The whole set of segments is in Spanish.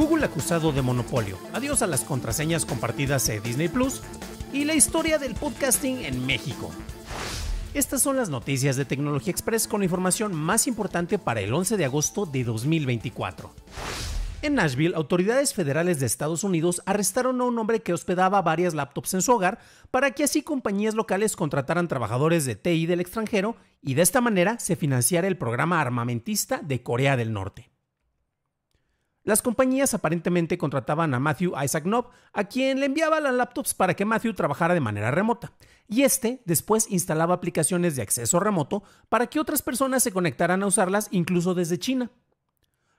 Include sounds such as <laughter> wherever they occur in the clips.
Google acusado de monopolio, adiós a las contraseñas compartidas en Disney Plus y la historia del podcasting en México. Estas son las noticias de Tecnología Express con la información más importante para el 11 de agosto de 2024. En Nashville, autoridades federales de Estados Unidos arrestaron a un hombre que hospedaba varias laptops en su hogar para que así compañías locales contrataran trabajadores de TI del extranjero y de esta manera se financiara el programa armamentista de Corea del Norte. Las compañías aparentemente contrataban a Matthew Isaac Knob, a quien le enviaba las laptops para que Matthew trabajara de manera remota, y este después instalaba aplicaciones de acceso remoto para que otras personas se conectaran a usarlas incluso desde China.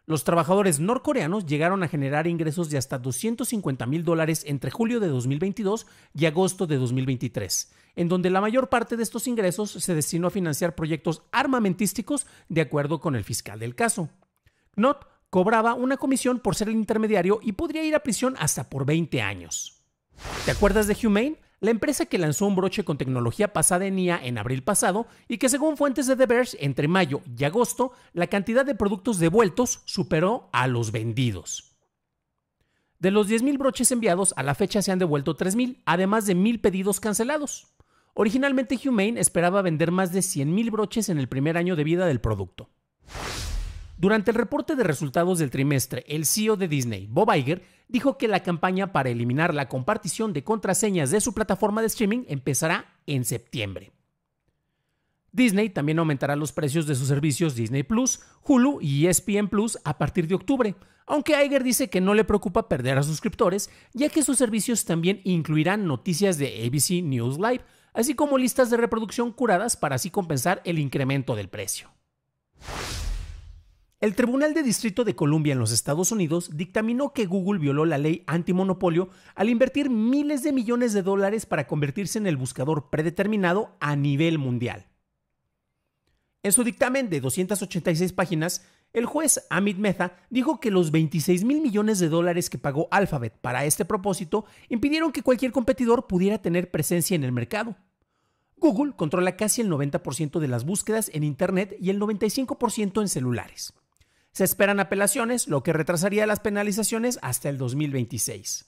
Los trabajadores norcoreanos llegaron a generar ingresos de hasta 250 mil dólares entre julio de 2022 y agosto de 2023, en donde la mayor parte de estos ingresos se destinó a financiar proyectos armamentísticos de acuerdo con el fiscal del caso cobraba una comisión por ser el intermediario y podría ir a prisión hasta por 20 años. ¿Te acuerdas de Humane? La empresa que lanzó un broche con tecnología pasada en IA en abril pasado y que según fuentes de The Verge, entre mayo y agosto, la cantidad de productos devueltos superó a los vendidos. De los 10.000 broches enviados, a la fecha se han devuelto 3.000, además de 1.000 pedidos cancelados. Originalmente Humane esperaba vender más de 100.000 broches en el primer año de vida del producto. Durante el reporte de resultados del trimestre, el CEO de Disney, Bob Iger, dijo que la campaña para eliminar la compartición de contraseñas de su plataforma de streaming empezará en septiembre. Disney también aumentará los precios de sus servicios Disney Plus, Hulu y ESPN Plus a partir de octubre, aunque Iger dice que no le preocupa perder a suscriptores, ya que sus servicios también incluirán noticias de ABC News Live, así como listas de reproducción curadas para así compensar el incremento del precio. El Tribunal de Distrito de Columbia en los Estados Unidos dictaminó que Google violó la ley antimonopolio al invertir miles de millones de dólares para convertirse en el buscador predeterminado a nivel mundial. En su dictamen de 286 páginas, el juez Amit Mehta dijo que los 26 mil millones de dólares que pagó Alphabet para este propósito impidieron que cualquier competidor pudiera tener presencia en el mercado. Google controla casi el 90% de las búsquedas en Internet y el 95% en celulares. Se esperan apelaciones, lo que retrasaría las penalizaciones hasta el 2026.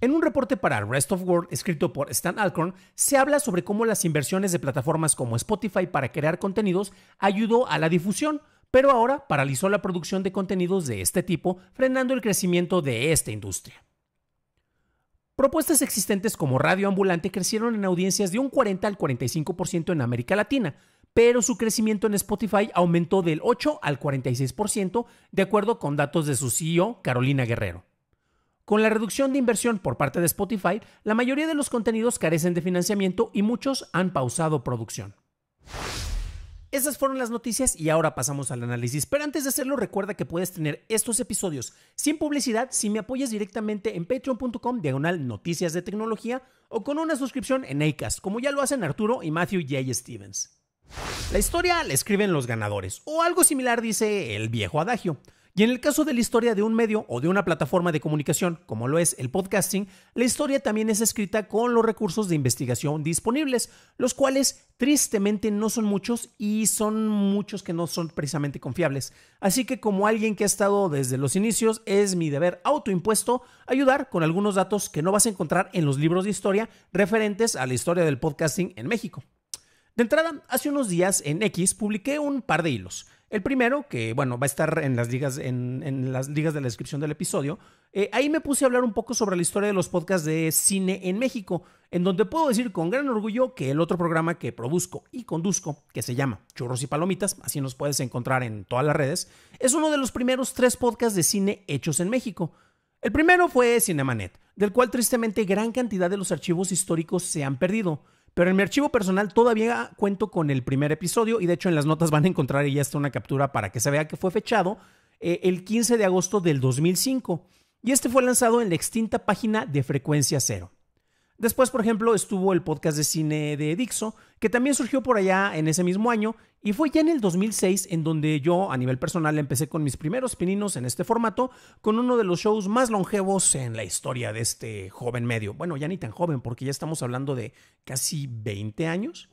En un reporte para Rest of World escrito por Stan Alcorn, se habla sobre cómo las inversiones de plataformas como Spotify para crear contenidos ayudó a la difusión, pero ahora paralizó la producción de contenidos de este tipo, frenando el crecimiento de esta industria. Propuestas existentes como Radio Ambulante crecieron en audiencias de un 40 al 45% en América Latina, pero su crecimiento en Spotify aumentó del 8 al 46%, de acuerdo con datos de su CEO, Carolina Guerrero. Con la reducción de inversión por parte de Spotify, la mayoría de los contenidos carecen de financiamiento y muchos han pausado producción. Esas fueron las noticias y ahora pasamos al análisis. Pero antes de hacerlo, recuerda que puedes tener estos episodios sin publicidad si me apoyas directamente en patreon.com diagonal noticias de tecnología o con una suscripción en ACAS, como ya lo hacen Arturo y Matthew J. Stevens. La historia la escriben los ganadores, o algo similar dice el viejo adagio. Y en el caso de la historia de un medio o de una plataforma de comunicación, como lo es el podcasting, la historia también es escrita con los recursos de investigación disponibles, los cuales tristemente no son muchos y son muchos que no son precisamente confiables. Así que como alguien que ha estado desde los inicios, es mi deber autoimpuesto ayudar con algunos datos que no vas a encontrar en los libros de historia referentes a la historia del podcasting en México. De entrada, hace unos días en X publiqué un par de hilos. El primero, que bueno, va a estar en las ligas, en, las de la descripción del episodio, eh, ahí me puse a hablar un poco sobre la historia de los podcasts de cine en México, en donde puedo decir con gran orgullo que el otro programa que produzco y conduzco, que se llama Churros y Palomitas, así nos puedes encontrar en todas las redes, es uno de los primeros tres podcasts de cine hechos en México. El primero fue Cinemanet, del cual tristemente gran cantidad de los archivos históricos se han perdido. Pero en mi archivo personal todavía cuento con el primer episodio y de hecho en las notas van a encontrar y ya está una captura para que se vea que fue fechado eh, el 15 de agosto del 2005 y este fue lanzado en la extinta página de Frecuencia Cero. Después, por ejemplo, estuvo el podcast de cine de Dixo, que también surgió por allá en ese mismo año, y fue ya en el 2006 en donde yo, a nivel personal, empecé con mis primeros pininos en este formato, con uno de los shows más longevos en la historia de este joven medio. Bueno, ya ni tan joven, porque ya estamos hablando de casi 20 años.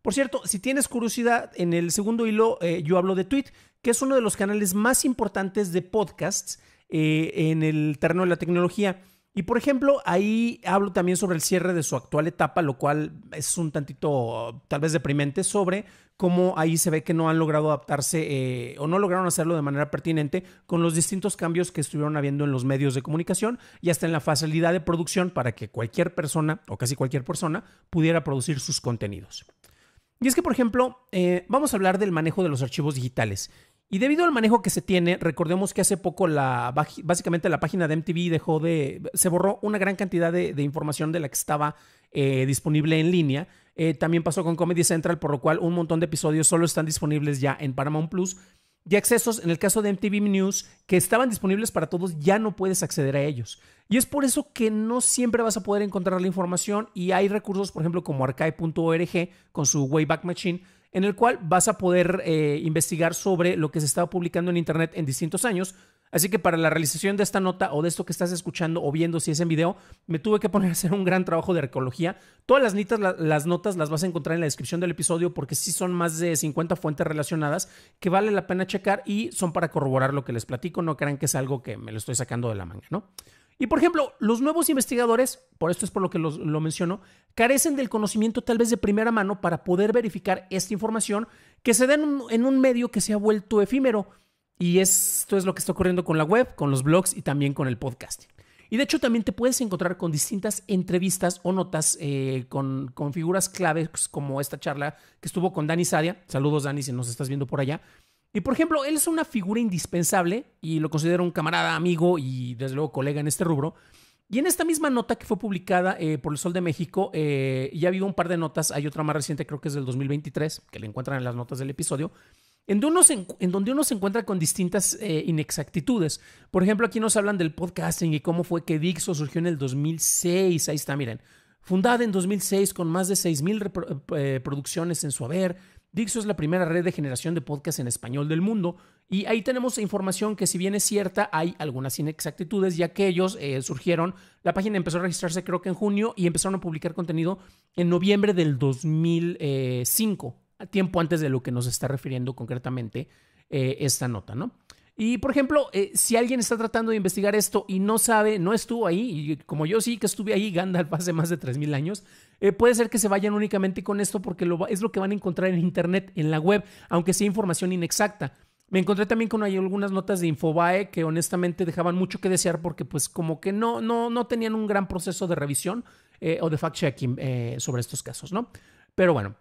Por cierto, si tienes curiosidad, en el segundo hilo eh, yo hablo de Tweet, que es uno de los canales más importantes de podcasts eh, en el terreno de la tecnología. Y por ejemplo, ahí hablo también sobre el cierre de su actual etapa, lo cual es un tantito tal vez deprimente sobre cómo ahí se ve que no han logrado adaptarse eh, o no lograron hacerlo de manera pertinente con los distintos cambios que estuvieron habiendo en los medios de comunicación y hasta en la facilidad de producción para que cualquier persona o casi cualquier persona pudiera producir sus contenidos. Y es que, por ejemplo, eh, vamos a hablar del manejo de los archivos digitales. Y debido al manejo que se tiene, recordemos que hace poco básicamente la página de MTV dejó de. se borró una gran cantidad de, información de la que estaba eh, disponible en línea. Eh, también pasó con Comedy Central, por lo cual un montón de episodios solo están disponibles ya en Paramount Plus. Y accesos, en el caso de MTV News, que estaban disponibles para todos, ya no puedes acceder a ellos. Y es por eso que no siempre vas a poder encontrar la información y hay recursos, por ejemplo, como archive.org con su Wayback Machine, en el cual vas a poder eh, investigar sobre lo que se estaba publicando en Internet en distintos años. Así que para la realización de esta nota o de esto que estás escuchando o viendo si es en video, me tuve que poner a hacer un gran trabajo de arqueología. Todas las, las notas las vas a encontrar en la descripción del episodio porque sí son más de 50 fuentes relacionadas que vale la pena checar y son para corroborar lo que les platico. No crean que es algo que me lo estoy sacando de la manga, ¿no? Y por ejemplo, los nuevos investigadores, por esto es por lo que lo menciono, carecen del conocimiento tal vez de primera mano para poder verificar esta información que se da en un, medio que se ha vuelto efímero. Y esto es lo que está ocurriendo con la web, con los blogs y también con el podcasting. Y de hecho también te puedes encontrar con distintas entrevistas o notas eh, con, con, figuras claves como esta charla que estuvo con Dani Sadia. Saludos Dani si nos estás viendo por allá. Y por ejemplo, él es una figura indispensable y lo considero un camarada, amigo y desde luego colega en este rubro. Y en esta misma nota que fue publicada eh, por el Sol de México, eh, ya había un par de notas, hay otra más reciente, creo que es del 2023, que le encuentran en las notas del episodio, en donde uno se, encuentra con distintas eh, inexactitudes. Por ejemplo, aquí nos hablan del podcasting y cómo fue que Dixo surgió en el 2006, ahí está, miren, fundada en 2006 con más de 6.000 producciones en su haber Dixo es la primera red de generación de podcast en español del mundo y ahí tenemos información que si bien es cierta, hay algunas inexactitudes ya que ellos eh, surgieron, la página empezó a registrarse creo que en junio y empezaron a publicar contenido en noviembre del 2005, eh, a tiempo antes de lo que nos está refiriendo concretamente eh, esta nota, ¿no? Y por ejemplo, eh, si alguien está tratando de investigar esto y no sabe, no estuvo ahí, y como yo sí que estuve ahí, Gandalf <laughs> hace más de 3.000 años, eh, puede ser que se vayan únicamente con esto porque lo, es lo que van a encontrar en Internet, en la web, aunque sea información inexacta. Me encontré también con algunas notas de Infobae que honestamente dejaban mucho que desear porque pues como que no, no, no tenían un gran proceso de revisión eh, o de fact-checking sobre estos casos, ¿no? Pero bueno,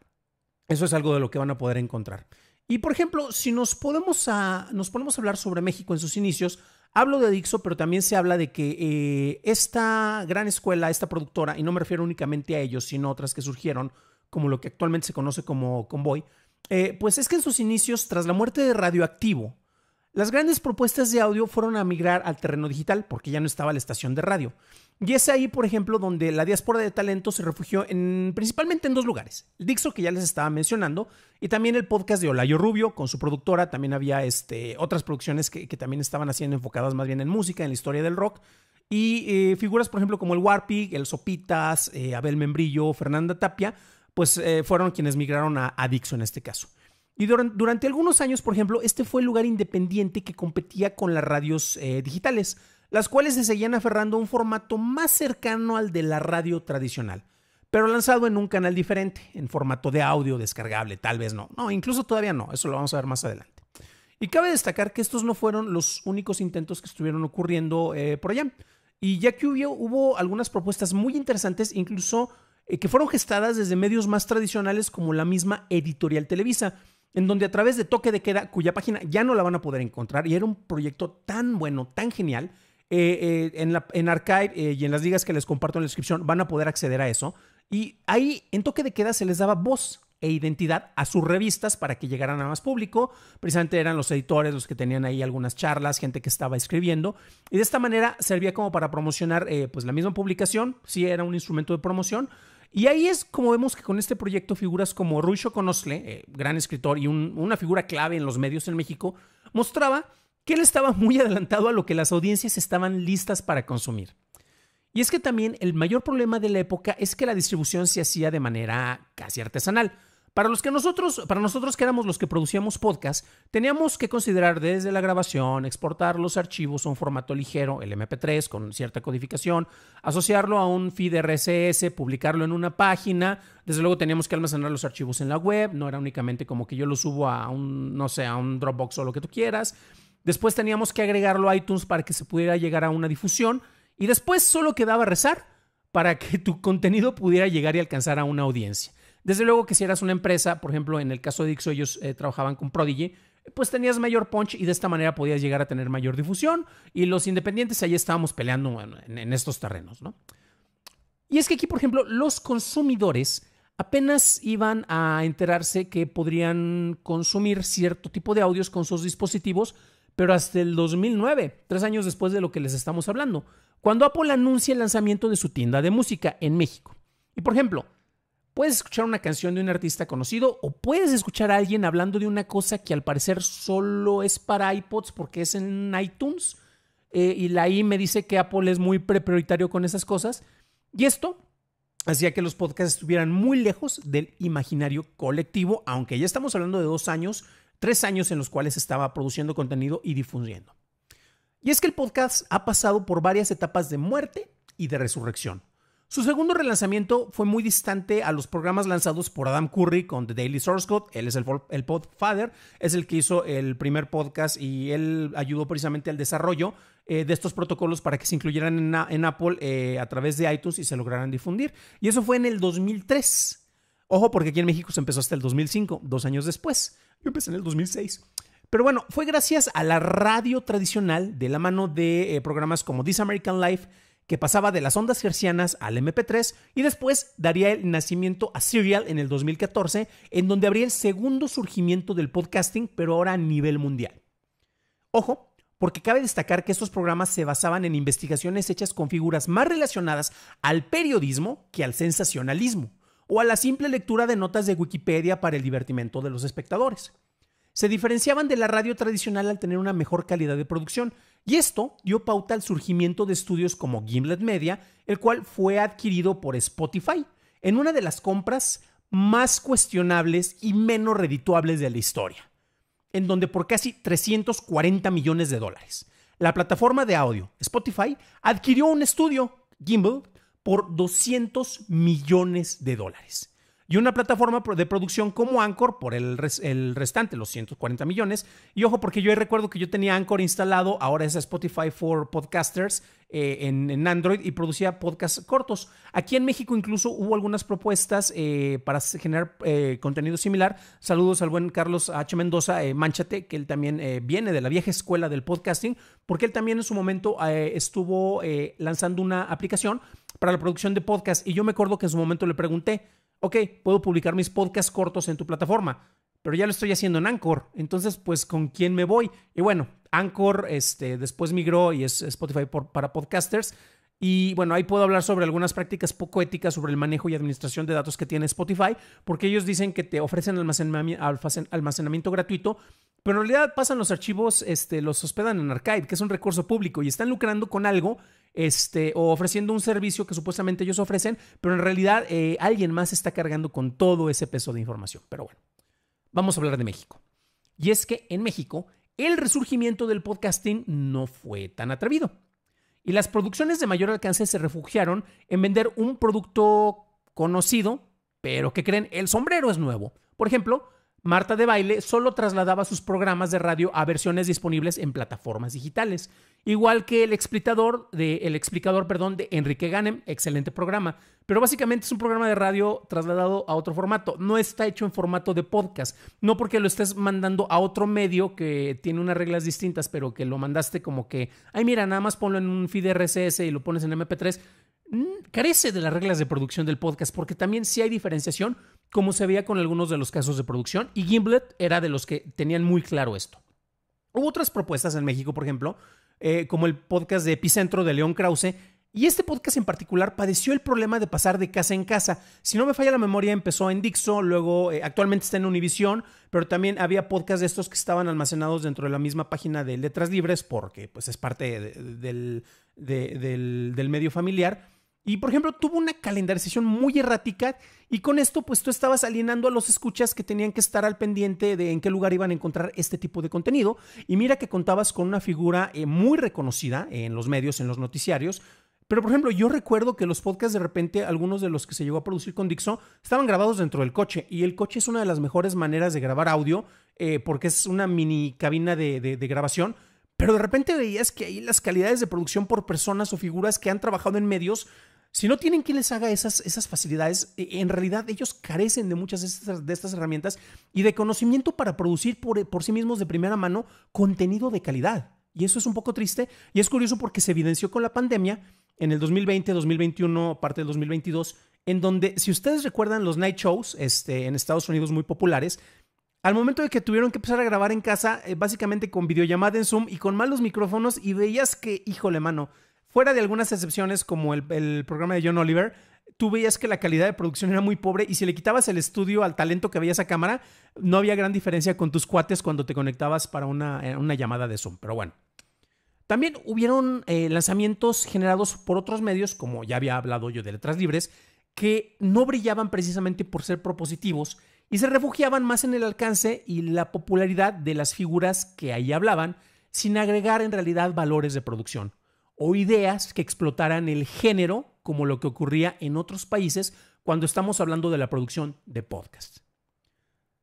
eso es algo de lo que van a poder encontrar. Y por ejemplo, si nos, podemos a, ponemos a hablar sobre México en sus inicios, hablo de Dixo, pero también se habla de que eh, esta gran escuela, esta productora, y no me refiero únicamente a ellos, sino otras que surgieron, como lo que actualmente se conoce como Convoy, eh, pues es que en sus inicios, tras la muerte de Radioactivo, las grandes propuestas de audio fueron a migrar al terreno digital porque ya no estaba la estación de radio. Y es ahí, por ejemplo, donde la diáspora de talento se refugió en, principalmente en dos lugares. El Dixo, que ya les estaba mencionando, y también el podcast de Olayo Rubio con su productora. También había este, otras producciones que, también estaban haciendo enfocadas más bien en música, en la historia del rock. Y eh, figuras, por ejemplo, como el Warpig, el Sopitas, eh, Abel Membrillo, Fernanda Tapia, pues eh, fueron quienes migraron a, Dixo en este caso. Y durante, algunos años, por ejemplo, este fue el lugar independiente que competía con las radios digitales las cuales se seguían aferrando a un formato más cercano al de la radio tradicional, pero lanzado en un canal diferente, en formato de audio descargable, tal vez no. No, incluso todavía no, eso lo vamos a ver más adelante. Y cabe destacar que estos no fueron los únicos intentos que estuvieron ocurriendo eh, por allá. Y ya que hubo, hubo algunas propuestas muy interesantes, incluso eh, que fueron gestadas desde medios más tradicionales como la misma editorial Televisa, en donde a través de Toque de Queda, cuya página ya no la van a poder encontrar, y era un proyecto tan bueno, tan genial, eh, eh, en, la, en Archive eh, y en las ligas que les comparto en la descripción van a poder acceder a eso. Y ahí en toque de queda se les daba voz e identidad a sus revistas para que llegaran a más público. Precisamente eran los editores los que tenían ahí algunas charlas, gente que estaba escribiendo. Y de esta manera servía como para promocionar pues la misma publicación. Sí, era un instrumento de promoción. Y ahí es como vemos que con este proyecto figuras como rucho Conosle, gran escritor y una figura clave en los medios en México, mostraba que él estaba muy adelantado a lo que las audiencias estaban listas para consumir. Y es que también el mayor problema de la época es que la distribución se hacía de manera casi artesanal. Para los que nosotros, para nosotros que éramos los que producíamos podcast, teníamos que considerar desde la grabación, exportar los archivos a un formato ligero, el MP3 con cierta codificación, asociarlo a un feed RSS, publicarlo en una página. Desde luego teníamos que almacenar los archivos en la web, no era únicamente como que yo lo subo a un, no sé, a un Dropbox o lo que tú quieras. Después teníamos que agregarlo a iTunes para que se pudiera llegar a una difusión. Y después solo quedaba rezar para que tu <laughs> contenido pudiera llegar y alcanzar a una audiencia. Desde luego que si eras una empresa, por ejemplo, en el caso de Dixo ellos eh, trabajaban con Prodigy, pues tenías mayor punch y de esta manera podías llegar a tener mayor difusión. Y los independientes ahí estábamos peleando en, estos terrenos, ¿no? Y es que aquí, por ejemplo, los consumidores apenas iban a enterarse que podrían consumir cierto tipo de audios con sus dispositivos pero hasta el 2009, tres años después de lo que les estamos hablando, cuando Apple anuncia el lanzamiento de su tienda de música en México. Y por ejemplo, puedes escuchar una canción de un artista conocido o puedes escuchar a alguien hablando de una cosa que al parecer solo es para iPods porque es en iTunes. Eh, y la I me dice que Apple es muy prioritario con esas cosas. Y esto hacía que los podcasts estuvieran muy lejos del imaginario colectivo, aunque ya estamos hablando de dos años Tres años en los cuales estaba produciendo contenido y difundiendo. Y es que el podcast ha pasado por varias etapas de muerte y de resurrección. Su segundo relanzamiento fue muy distante a los programas lanzados por Adam Curry con The Daily Source Code. Él es el, el podfather, es el que hizo el primer podcast y él ayudó precisamente al desarrollo eh, de estos protocolos para que se incluyeran en, Apple eh, a través de iTunes y se lograran difundir. Y eso fue en el 2003. Ojo, porque aquí en México se empezó hasta el 2005, dos años después. Yo empecé en el 2006. Pero bueno, fue gracias a la radio tradicional de la mano de eh, programas como This American Life, que pasaba de las ondas gercianas al MP3 y después daría el nacimiento a Serial en el 2014, en donde habría el segundo surgimiento del podcasting, pero ahora a nivel mundial. Ojo, porque cabe destacar que estos programas se basaban en investigaciones hechas con figuras más relacionadas al periodismo que al sensacionalismo o a la simple lectura de notas de Wikipedia para el divertimento de los espectadores. Se diferenciaban de la radio tradicional al tener una mejor calidad de producción, y esto dio pauta al surgimiento de estudios como Gimlet Media, el cual fue adquirido por Spotify, en una de las compras más cuestionables y menos redituables de la historia, en donde por casi 340 millones de dólares, la plataforma de audio Spotify adquirió un estudio, Gimble por 200 millones de dólares. Y una plataforma de producción como Anchor por el, restante, los 140 millones. Y ojo, porque yo recuerdo que yo tenía Anchor instalado, ahora es Spotify for Podcasters eh, en, Android y producía podcasts cortos. Aquí en México incluso hubo algunas propuestas eh, para generar eh, contenido similar. Saludos al buen Carlos H. Mendoza, Manchate, que él también viene de la vieja escuela del podcasting, porque él también en su momento estuvo lanzando una aplicación para la producción de podcasts Y yo me acuerdo que en su momento le pregunté, ok, puedo publicar mis podcasts cortos en tu plataforma, pero ya lo estoy haciendo en Anchor. Entonces, pues, ¿con quién me voy? Y bueno, Anchor este, después migró y es Spotify para podcasters. Y bueno, ahí puedo hablar sobre algunas prácticas poco éticas sobre el manejo y administración de datos que tiene Spotify, porque ellos dicen que te ofrecen almacenamiento gratuito, pero en realidad pasan los archivos, este, los hospedan en Archive, que es un recurso público, y están lucrando con algo este, o ofreciendo un servicio que supuestamente ellos ofrecen, pero en realidad eh, alguien más está cargando con todo ese peso de información. Pero bueno, vamos a hablar de México. Y es que en México el resurgimiento del podcasting no fue tan atrevido. Y las producciones de mayor alcance se refugiaron en vender un producto conocido, pero que creen el sombrero es nuevo. Por ejemplo, Marta de Baile solo trasladaba sus programas de radio a versiones disponibles en plataformas digitales, igual que el explicador de, el explicador, perdón, de Enrique Ganem, excelente programa, pero básicamente es un programa de radio trasladado a otro formato, no está hecho en formato de podcast, no porque lo estés mandando a otro medio que tiene unas reglas distintas, pero que lo mandaste como que, ay mira, nada más ponlo en un feed RSS y lo pones en MP3, Mm, carece de las reglas de producción del podcast, porque también sí hay diferenciación, como se veía con algunos de los casos de producción, y Gimblet era de los que tenían muy claro esto. Hubo otras propuestas en México, por ejemplo, eh, como el podcast de Epicentro de León Krause, y este podcast en particular padeció el problema de pasar de casa en casa. Si no me falla la memoria, empezó en Dixo, luego eh, actualmente está en Univision, pero también había podcasts de estos que estaban almacenados dentro de la misma página de Letras Libres, porque pues, es parte del, del medio familiar. Y por ejemplo, tuvo una calendarización muy errática y con esto pues tú estabas alienando a los escuchas que tenían que estar al pendiente de en qué lugar iban a encontrar este tipo de contenido. Y mira que contabas con una figura eh, muy reconocida en los medios, en los noticiarios. Pero por ejemplo, yo recuerdo que los podcasts de repente, algunos de los que se llegó a producir con Dixo, estaban grabados dentro del coche. Y el coche es una de las mejores maneras de grabar audio eh, porque es una mini cabina de, de grabación. Pero de repente veías que ahí las calidades de producción por personas o figuras que han trabajado en medios si no tienen quien les haga esas, esas facilidades, e, en realidad ellos carecen de muchas de estas, herramientas y de conocimiento para producir por, sí mismos de primera mano contenido de calidad. Y eso es un poco triste y es curioso porque se evidenció con la pandemia en el 2020, 2021, parte del 2022, en donde, si ustedes recuerdan los night shows este, en Estados Unidos muy populares, al momento de que tuvieron que empezar a grabar en casa, eh, básicamente con videollamada en Zoom y con malos micrófonos, y veías que, híjole, mano, fuera de algunas excepciones como el, programa de John Oliver, tú veías que la calidad de producción era muy pobre y si le quitabas el estudio al talento que veías a cámara, no había gran diferencia con tus cuates cuando te conectabas para una, eh, llamada de Zoom. Pero bueno. También hubieron eh, lanzamientos generados por otros medios, como ya había hablado yo de letras libres, que no brillaban precisamente por ser propositivos y se refugiaban más en el alcance y la popularidad de las figuras que ahí hablaban, sin agregar en realidad valores de producción o ideas que explotaran el género como lo que ocurría en otros países cuando estamos hablando de la producción de podcasts.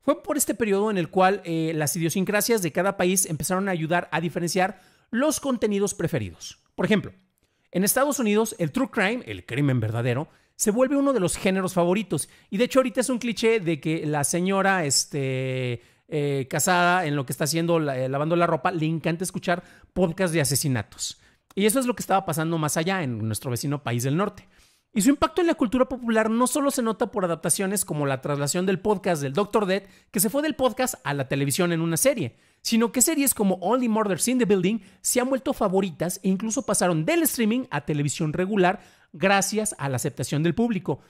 Fue por este periodo en el cual eh, las idiosincrasias de cada país empezaron a ayudar a diferenciar los contenidos preferidos. Por ejemplo, en Estados Unidos el true crime, el crimen verdadero, se vuelve uno de los géneros favoritos. Y de hecho ahorita es un cliché de que la señora este, eh, casada en lo que está haciendo, eh, lavando la ropa, le encanta escuchar podcasts de asesinatos. Y eso es lo que estaba pasando más allá, en nuestro vecino país del norte. Y su impacto en la cultura popular no solo se nota por adaptaciones como la traslación del podcast del Doctor Dead, que se fue del podcast a la televisión en una serie, sino que series como Only Murders in the Building se han vuelto favoritas e incluso pasaron del streaming a televisión regular gracias a la aceptación del público.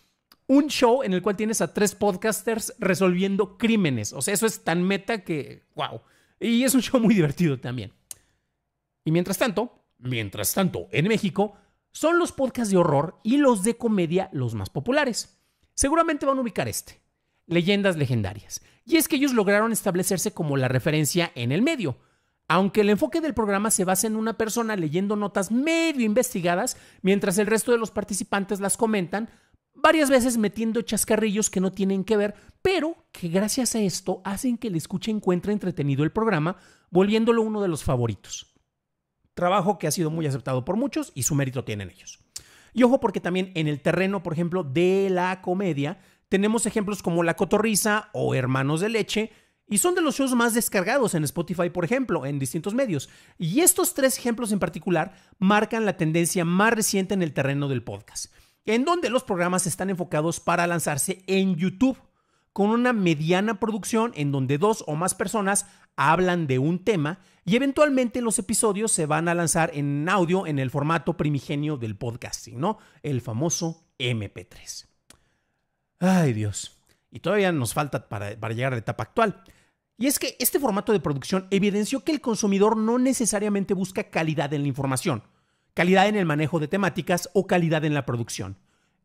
Un show en el cual tienes a tres podcasters resolviendo crímenes. O sea, eso es tan meta que, wow. Y es un show muy divertido también. Y mientras tanto, Mientras tanto, en México son los podcasts de horror y los de comedia los más populares. Seguramente van a ubicar este, Leyendas Legendarias. Y es que ellos lograron establecerse como la referencia en el medio, aunque el enfoque del programa se basa en una persona leyendo notas medio investigadas, mientras el resto de los participantes las comentan, varias veces metiendo chascarrillos que no tienen que ver, pero que gracias a esto hacen que el escucha encuentre entretenido el programa, volviéndolo uno de los favoritos. Trabajo que ha sido muy aceptado por muchos y su mérito tienen ellos. Y ojo porque también en el terreno, por ejemplo, de la comedia, tenemos ejemplos como La Cotorriza o Hermanos de Leche, y son de los shows más descargados en Spotify, por ejemplo, en distintos medios. Y estos tres ejemplos en particular marcan la tendencia más reciente en el terreno del podcast, en donde los programas están enfocados para lanzarse en YouTube, con una mediana producción en donde dos o más personas hablan de un tema y eventualmente los episodios se van a lanzar en audio en el formato primigenio del podcasting, ¿no? El famoso MP3. Ay Dios, y todavía nos falta para, para llegar a la etapa actual. Y es que este formato de producción evidenció que el consumidor no necesariamente busca calidad en la información, calidad en el manejo de temáticas o calidad en la producción.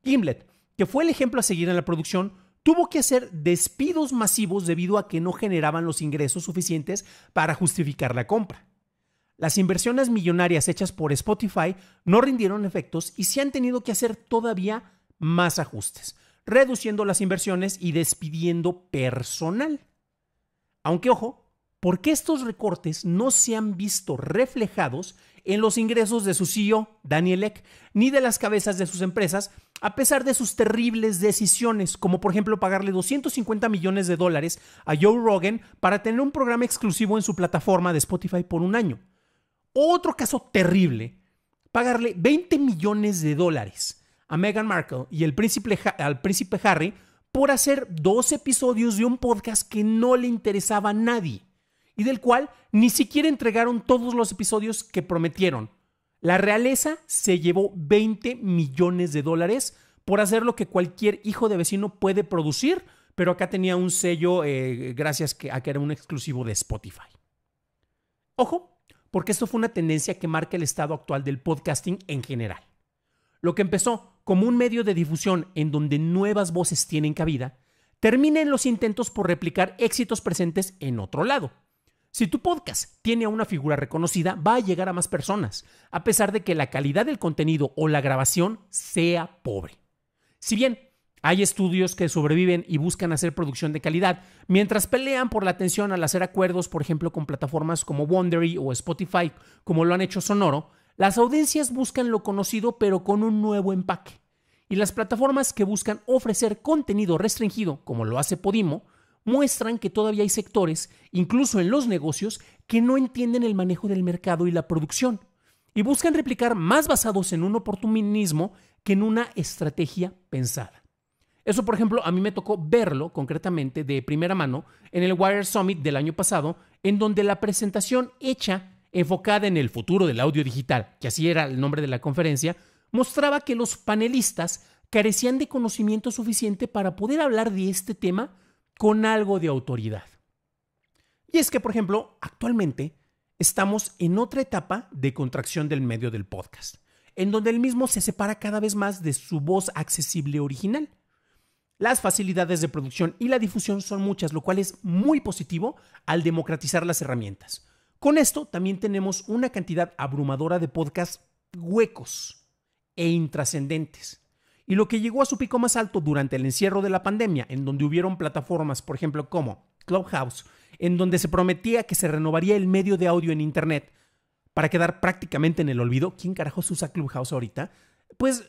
Gimlet, que fue el ejemplo a seguir en la producción, tuvo que hacer despidos masivos debido a que no generaban los ingresos suficientes para justificar la compra. Las inversiones millonarias hechas por Spotify no rindieron efectos y se han tenido que hacer todavía más ajustes, reduciendo las inversiones y despidiendo personal. Aunque ojo, porque estos recortes no se han visto reflejados en los ingresos de su CEO, Daniel Eck, ni de las cabezas de sus empresas, a pesar de sus terribles decisiones, como por ejemplo pagarle 250 millones de dólares a Joe Rogan para tener un programa exclusivo en su plataforma de Spotify por un año. Otro caso terrible, pagarle 20 millones de dólares a Meghan Markle y príncipe, al príncipe Harry por hacer dos episodios de un podcast que no le interesaba a nadie y del cual ni siquiera entregaron todos los episodios que prometieron. La realeza se llevó 20 millones de dólares por hacer lo que cualquier hijo de vecino puede producir, pero acá tenía un sello eh, gracias a que era un exclusivo de Spotify. Ojo, porque esto fue una tendencia que marca el estado actual del podcasting en general. Lo que empezó como un medio de difusión en donde nuevas voces tienen cabida, termina en los intentos por replicar éxitos presentes en otro lado si tu podcast tiene a una figura reconocida, va a llegar a más personas, a pesar de que la calidad del contenido o la grabación sea pobre. Si bien hay estudios que sobreviven y buscan hacer producción de calidad, mientras pelean por la atención al hacer acuerdos, por ejemplo, con plataformas como Wondery o Spotify, como lo han hecho Sonoro, las audiencias buscan lo conocido pero con un nuevo empaque. Y las plataformas que buscan ofrecer contenido restringido, como lo hace Podimo, muestran que todavía hay sectores, incluso en los negocios, que no entienden el manejo del mercado y la producción, y buscan replicar más basados en un oportunismo que en una estrategia pensada. Eso, por ejemplo, a mí me tocó verlo concretamente de primera mano en el Wire Summit del año pasado, en donde la presentación hecha enfocada en el futuro del audio digital, que así era el nombre de la conferencia, mostraba que los panelistas carecían de conocimiento suficiente para poder hablar de este tema con algo de autoridad. Y es que, por ejemplo, actualmente estamos en otra etapa de contracción del medio del podcast, en donde el mismo se separa cada vez más de su voz accesible original. Las facilidades de producción y la difusión son muchas, lo cual es muy positivo al democratizar las herramientas. Con esto también tenemos una cantidad abrumadora de podcasts huecos e intrascendentes y lo que llegó a su pico más alto durante el encierro de la pandemia, en donde hubieron plataformas, por ejemplo, como Clubhouse, en donde se prometía que se renovaría el medio de audio en Internet para quedar prácticamente en el olvido. ¿Quién carajos usa Clubhouse ahorita? Pues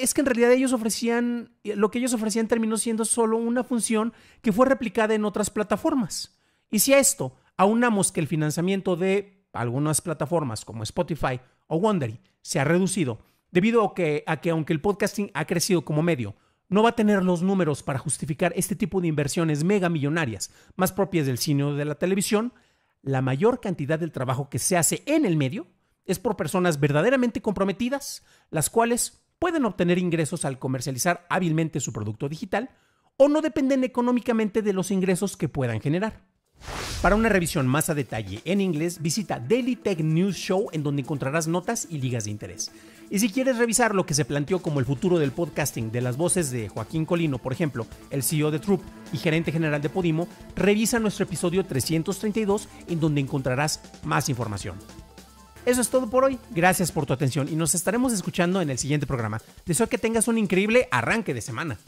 es que en realidad ellos ofrecían, lo que ellos ofrecían terminó siendo solo una función que fue replicada en otras plataformas. Y si a esto aunamos que el financiamiento de algunas plataformas como Spotify o Wondery se ha reducido, debido a que, aunque el podcasting ha crecido como medio, no va a tener los números para justificar este tipo de inversiones mega millonarias, más propias del cine o de la televisión, la mayor cantidad del trabajo que se hace en el medio es por personas verdaderamente comprometidas, las cuales pueden obtener ingresos al comercializar hábilmente su producto digital o no dependen económicamente de los ingresos que puedan generar. Para una revisión más a detalle en inglés, visita Daily Tech News Show en donde encontrarás notas y ligas de interés. Y si quieres revisar lo que se planteó como el futuro del podcasting de las voces de Joaquín Colino, por ejemplo, el CEO de Troop y gerente general de Podimo, revisa nuestro episodio 332 en donde encontrarás más información. Eso es todo por hoy, gracias por tu atención y nos estaremos escuchando en el siguiente programa. Deseo que tengas un increíble arranque de semana.